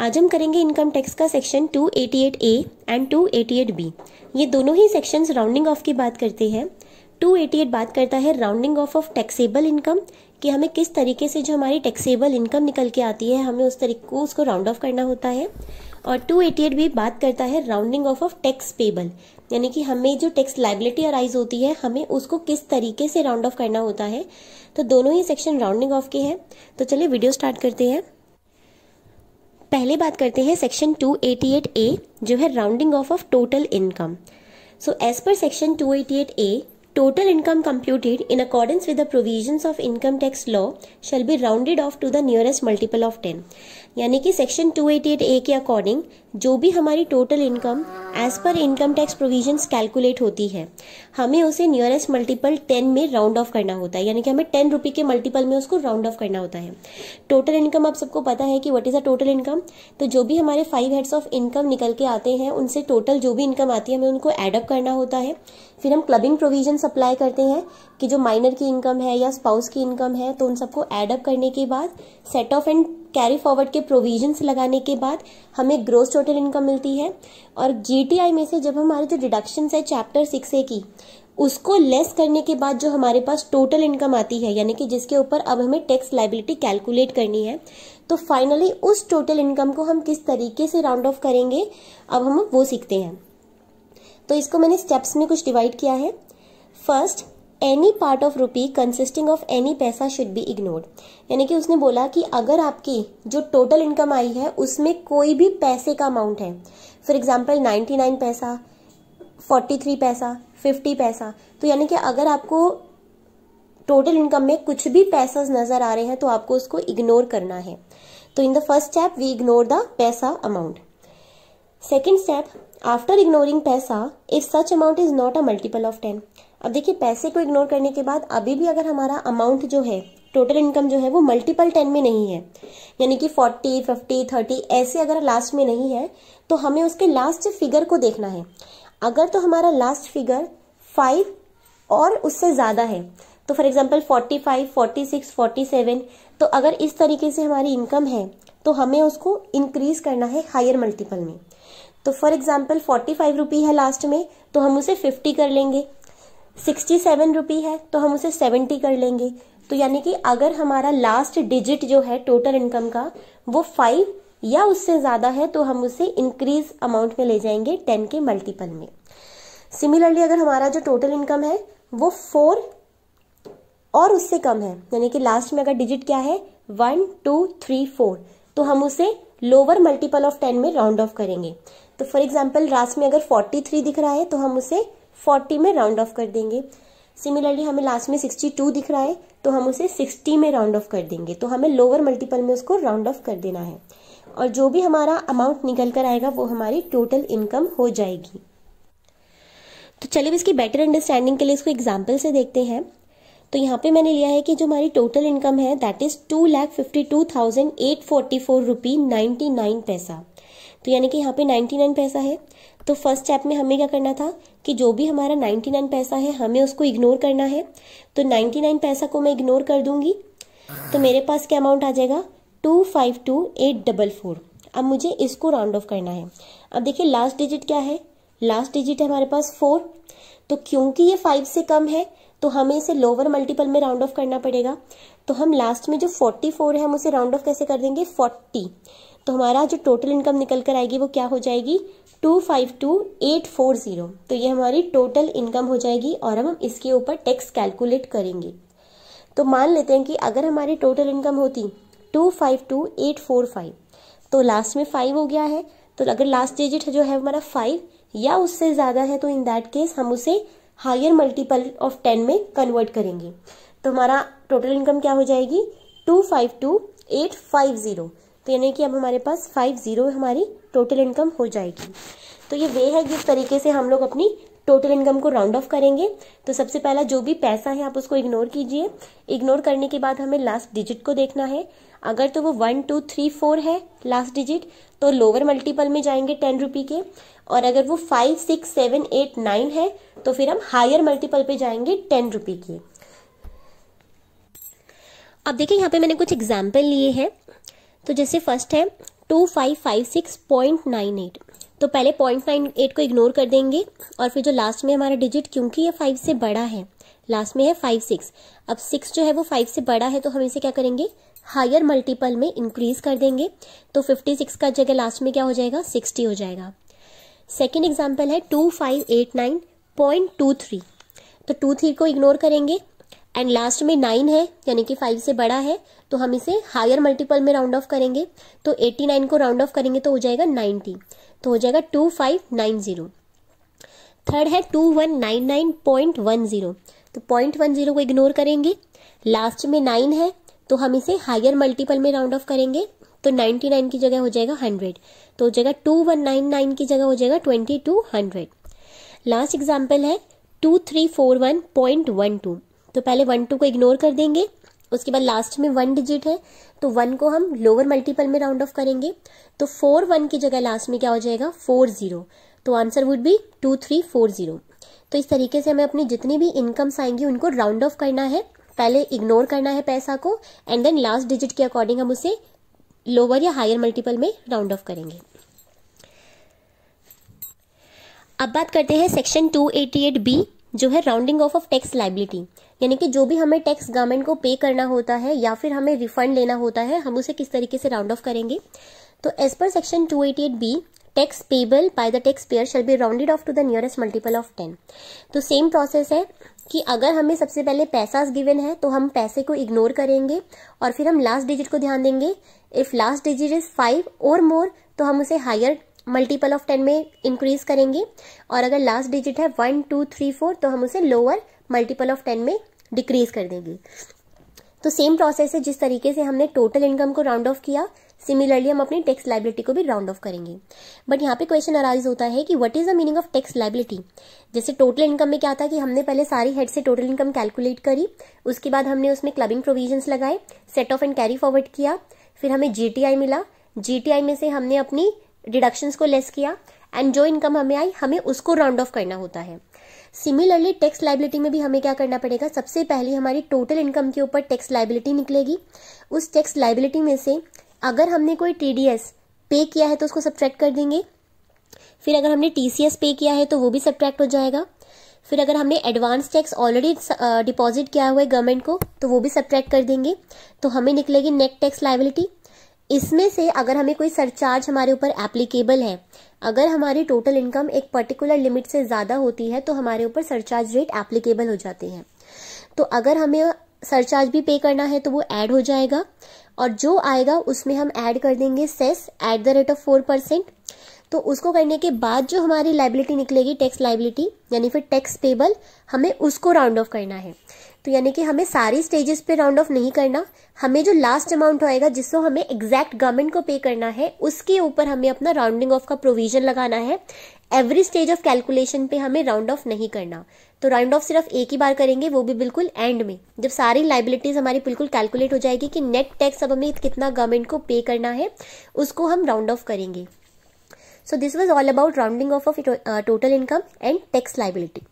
आज हम करेंगे इनकम टैक्स का सेक्शन 288 ए एंड 288 बी ये दोनों ही सेक्शंस राउंडिंग ऑफ की बात करते हैं 288 बात करता है rounding off of taxable income कि हमें किस तरीके से जो हमारी टैक्सेबल इनकम निकल के आती है हमें उस तरीके को उसको राउंड ऑफ करना होता है और 288 भी बात करता है rounding off of tax payable यानी कि हमें जो टैक्स लाइबिलिटी अराइज होती है हमें उसको किस तरीके से राउंड ऑफ करना होता है तो दोनों ही सेक्शन राउंडिंग ऑफ के हैं तो चलिए वीडियो स्टार्ट करते हैं पहले बात करते हैं सेक्शन 288 ए जो है rounding off of total income so as पर section 288 A total income computed in accordance with the provisions of income tax law shall be rounded off to the nearest multiple of ten यानी कि section 288 ए के according जो भी हमारी total income as per income tax provisions calculate होती है हमें उसे नियरेस्ट मल्टीपल टेन में राउंड ऑफ करना होता है यानी कि हमें टेन रुपी के मल्टीपल में उसको राउंड ऑफ करना होता है टोटल इनकम आप सबको पता है कि what is a total income तो जो भी हमारे फाइव हेड्स ऑफ इनकम निकल के आते हैं उनसे टोटल जो भी इनकम आती है हमें उनको एडअप करना होता है फिर हम क्लबिंग प्रोविजन अप्लाई करते हैं कि जो माइनर की इनकम है या स्पाउस की इनकम है तो उन सबको एडअप करने के बाद set off and carry forward के प्रोविजंस लगाने के बाद हमें ग्रोस टोटल इनकम मिलती है और जीटीआई में से जब हमारे जो डिडक्शन है चैप्टर सिक्स ए की उसको लेस करने के बाद जो हमारे पास टोटल इनकम आती है यानी कि जिसके ऊपर अब हमें टैक्स लाइबिलिटी कैलकुलेट करनी है तो फाइनली उस टोटल इनकम को हम किस तरीके से राउंड ऑफ करेंगे अब हम वो सीखते हैं तो इसको मैंने स्टेप्स में कुछ डिवाइड किया है first any part of rupee consisting of any paisa should be ignored यानी कि उसने बोला कि अगर आपकी जो टोटल इनकम आई है उसमें कोई भी पैसे का अमाउंट है for example ninety nine paisa forty three paisa fifty paisa तो यानी कि अगर आपको टोटल इनकम में कुछ भी पैसा नजर आ रहे हैं तो आपको उसको इग्नोर करना है तो in the first step we ignore the paisa amount second step after ignoring paisa if such amount is not a multiple of ten अब देखिए पैसे को इग्नोर करने के बाद अभी भी अगर हमारा अमाउंट जो है टोटल इनकम जो है वो मल्टीपल टेन में नहीं है यानी कि फोर्टी फिफ्टी थर्टी ऐसे अगर लास्ट में नहीं है तो हमें उसके लास्ट फिगर को देखना है अगर तो हमारा लास्ट फिगर फाइव और उससे ज़्यादा है तो for example forty five forty six forty seven तो अगर इस तरीके से हमारी इनकम है तो हमें उसको इंक्रीज करना है हायर मल्टीपल में तो for example forty five rupee है लास्ट में तो हम उसे फिफ्टी कर लेंगे सिक्सटी सेवन रुपी है तो हम उसे सेवेंटी कर लेंगे तो यानी कि अगर हमारा लास्ट डिजिट जो है टोटल इनकम का वो फाइव या उससे ज्यादा है तो हम उसे इंक्रीज अमाउंट में ले जाएंगे टेन के मल्टीपल में सिमिलरली अगर हमारा जो टोटल इनकम है वो फोर और उससे कम है यानी कि लास्ट में अगर डिजिट क्या है वन टू थ्री फोर तो हम उसे लोअर मल्टीपल ऑफ टेन में राउंड ऑफ करेंगे तो फॉर एग्जाम्पल लास्ट में अगर फोर्टी थ्री दिख रहा है तो हम उसे फोर्टी में राउंड ऑफ कर देंगे सिमिलरली हमें लास्ट में सिक्सटी टू दिख रहा है तो हम उसे सिक्सटी में राउंड ऑफ कर देंगे तो हमें लोअर मल्टीपल में उसको राउंड ऑफ कर देना है और जो भी हमारा अमाउंट निकल कर आएगा वो हमारी टोटल इनकम हो जाएगी तो चलिए इसकी बेटर अंडरस्टैंडिंग के लिए इसको एग्जाम्पल से देखते हैं तो यहाँ पे मैंने लिया है कि जो हमारी टोटल इनकम है that is two lakh fifty two thousand eight forty four rupee ninety nine paisa तो यानी कि यहाँ पे नाइन्टी नाइन पैसा है तो फर्स्ट स्टेप में हमें क्या करना था कि जो भी हमारा 99 पैसा है हमें उसको इग्नोर करना है तो 99 पैसा को मैं इग्नोर कर दूंगी तो मेरे पास क्या अमाउंट आ जाएगा two five two eight double four अब मुझे इसको राउंड ऑफ करना है अब देखिए लास्ट डिजिट क्या है लास्ट डिजिट है हमारे पास फोर तो क्योंकि ये फाइव से कम है तो हमें इसे लोअर मल्टीपल में राउंड ऑफ करना पड़ेगा तो हम लास्ट में जो फोर्टी फोर है हम उसे राउंड ऑफ कैसे कर देंगे फोर्टी तो हमारा जो टोटल इनकम निकल कर आएगी वो क्या हो जाएगी two five two eight four zero तो ये हमारी टोटल इनकम हो जाएगी और हम इसके ऊपर टैक्स कैलकुलेट करेंगे तो मान लेते हैं कि अगर हमारी टोटल इनकम होती two five two eight four five तो लास्ट में फाइव हो गया है तो अगर लास्ट डिजिट जो है हमारा फाइव या उससे ज़्यादा है तो इन दैट केस हम उसे हायर मल्टीपल ऑफ टेन में कन्वर्ट करेंगे तो हमारा टोटल इनकम क्या हो जाएगी two five two eight five zero तो यानी कि अब हमारे पास फाइव ज़ीरो हमारी टोटल इनकम हो जाएगी तो ये वे है जिस तरीके से हम लोग अपनी टोटल इनकम को राउंड ऑफ करेंगे तो सबसे पहला जो भी पैसा है आप उसको इग्नोर कीजिए इग्नोर करने के बाद हमें लास्ट डिजिट को देखना है अगर तो वो वन टू थ्री फोर है लास्ट डिजिट तो लोअर मल्टीपल में जाएंगे टेन रुपी के और अगर वो five six seven eight nine है तो फिर हम हायर मल्टीपल पे जाएंगे टेन रुपी के अब देखिए यहाँ पे मैंने कुछ एग्जाम्पल लिए हैं तो जैसे फर्स्ट है two five five six point nine eight तो पहले पॉइंट नाइन एट को इग्नोर कर देंगे और फिर जो लास्ट में हमारा डिजिट क्योंकि ये फाइव से बड़ा है लास्ट में है फाइव सिक्स अब सिक्स जो है वो फाइव से बड़ा है तो हम इसे क्या करेंगे हायर मल्टीपल में इंक्रीज कर देंगे तो फिफ्टी सिक्स का जगह लास्ट में क्या हो जाएगा सिक्सटी हो जाएगा सेकेंड एग्जाम्पल है two five eight nine point two three तो टू थ्री को इग्नोर करेंगे एंड लास्ट में नाइन है यानी कि फाइव से बड़ा है तो हम इसे हायर मल्टीपल में राउंड ऑफ करेंगे तो एट्टी नाइन को राउंड ऑफ करेंगे तो हो जाएगा नाइन्टी तो हो जाएगा two five nine zero third है two one nine nine point one zero तो पॉइंट वन जीरो को इग्नोर करेंगे लास्ट में नाइन है तो हम इसे हायर मल्टीपल में राउंड ऑफ करेंगे तो नाइन्टी नाइन की जगह हो जाएगा हंड्रेड तो हो जाएगा टू वन नाइन नाइन की जगह हो जाएगा twenty two hundred last example है two three four one point one two तो पहले वन टू को इग्नोर कर देंगे उसके बाद लास्ट में वन डिजिट है तो वन को हम लोअर मल्टीपल में राउंड ऑफ करेंगे तो फोर वन की जगह लास्ट में क्या हो जाएगा फोर जीरो तो answer would be two three four zero तो इस तरीके से हमें अपनी जितनी भी इनकम्स आएंगी उनको राउंड ऑफ करना है पहले इग्नोर करना है पैसा को एंड देन लास्ट डिजिट के अकॉर्डिंग हम उसे लोअर या हायर मल्टीपल में राउंड ऑफ करेंगे अब बात करते हैं सेक्शन 288 बी जो है rounding off of tax liability यानी कि जो भी हमें टैक्स गवर्नमेंट को पे करना होता है या फिर हमें रिफंड लेना होता है हम उसे किस तरीके से राउंड ऑफ करेंगे तो एज पर section eight B tax payable by the tax payer shall be rounded off to the nearest multiple of ten तो सेम प्रोसेस है कि अगर हमें सबसे पहले पैसा गिवन है तो हम पैसे को इग्नोर करेंगे और फिर हम लास्ट डिजिट को ध्यान देंगे if last digit is five और मोर तो हम उसे हायर मल्टीपल ऑफ टेन में इंक्रीज करेंगे और अगर लास्ट डिजिट है वन टू थ्री फोर तो हम उसे लोअर मल्टीपल ऑफ टेन में डिक्रीज कर देंगे तो सेम प्रोसेस है जिस तरीके से हमने टोटल इनकम को राउंड ऑफ किया सिमिलरली हम अपनी टैक्स लाइबिलिटी को भी राउंड ऑफ करेंगे बट यहाँ पे क्वेश्चन अराइज होता है कि what is the meaning of tax liability जैसे टोटल इनकम में क्या था कि हमने पहले सारी हेड से टोटल इनकम कैलकुलेट करी उसके बाद हमने उसमें क्लबिंग प्रोविजन लगाए set off and carry forward किया फिर हमें जीटीआई मिला जीटीआई में से हमने अपनी डिडक्शंस को लेस किया एंड जो इनकम हमें आई हमें उसको राउंड ऑफ करना होता है सिमिलरली टैक्स लाइबिलिटी में भी हमें क्या करना पड़ेगा सबसे पहले हमारी टोटल इनकम के ऊपर टैक्स लाइबिलिटी निकलेगी उस टैक्स लाइबिलिटी में से अगर हमने कोई टीडीएस पे किया है तो उसको सब्ट्रैक्ट कर देंगे फिर अगर हमने टीसीएस पे किया है तो वो भी सब्ट्रैक्ट हो जाएगा फिर अगर हमने एडवांस टैक्स ऑलरेडी डिपॉजिट किया हुआ है गवर्नमेंट को तो वो भी सब्ट्रैक्ट कर देंगे तो हमें निकलेगी नेट टैक्स लाइबिलिटी इसमें से अगर हमें कोई सरचार्ज हमारे ऊपर एप्लीकेबल है अगर हमारी टोटल इनकम एक पर्टिकुलर लिमिट से ज़्यादा होती है तो हमारे ऊपर सरचार्ज रेट एप्लीकेबल हो जाते हैं तो अगर हमें सरचार्ज भी पे करना है तो वो ऐड हो जाएगा और जो आएगा उसमें हम ऐड कर देंगे cess at the rate of four percent तो उसको करने के बाद जो हमारी लाइबिलिटी निकलेगी टैक्स लाइबिलिटी यानी फिर टैक्स पेबल हमें उसको राउंड ऑफ करना है तो यानी कि हमें सारी स्टेजेस पे राउंड ऑफ नहीं करना हमें जो लास्ट अमाउंट होएगा जिसको हमें एग्जैक्ट गवर्नमेंट को पे करना है उसके ऊपर हमें अपना राउंडिंग ऑफ का प्रोविजन लगाना है एवरी स्टेज ऑफ कैलकुलेशन पे हमें राउंड ऑफ नहीं करना तो राउंड ऑफ सिर्फ एक ही बार करेंगे वो भी बिल्कुल एंड में जब सारी लाइबिलिटीज हमारी बिल्कुल कैलकुलेट हो जाएगी कि नेट टैक्स अब हमें कितना गवर्नमेंट को पे करना है उसको हम राउंड ऑफ करेंगे So this was all about rounding off of uh, total income and tax liability.